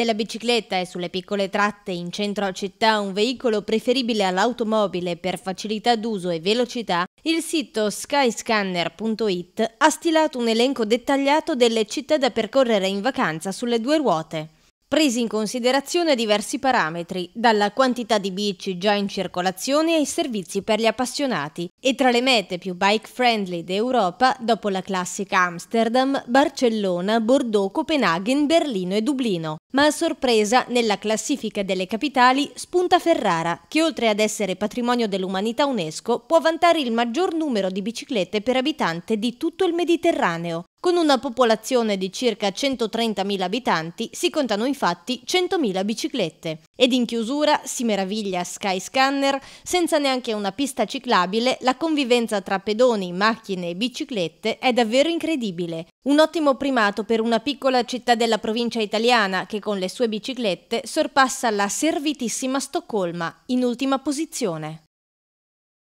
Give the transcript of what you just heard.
Se la bicicletta è sulle piccole tratte in centro a città un veicolo preferibile all'automobile per facilità d'uso e velocità, il sito skyscanner.it ha stilato un elenco dettagliato delle città da percorrere in vacanza sulle due ruote presi in considerazione diversi parametri, dalla quantità di bici già in circolazione ai servizi per gli appassionati, e tra le mete più bike friendly d'Europa, dopo la classica Amsterdam, Barcellona, Bordeaux, Copenaghen, Berlino e Dublino. Ma a sorpresa, nella classifica delle capitali spunta Ferrara, che oltre ad essere patrimonio dell'umanità UNESCO può vantare il maggior numero di biciclette per abitante di tutto il Mediterraneo. Con una popolazione di circa 130.000 abitanti si contano infatti 100.000 biciclette. Ed in chiusura si meraviglia Skyscanner, senza neanche una pista ciclabile, la convivenza tra pedoni, macchine e biciclette è davvero incredibile. Un ottimo primato per una piccola città della provincia italiana che con le sue biciclette sorpassa la servitissima Stoccolma, in ultima posizione.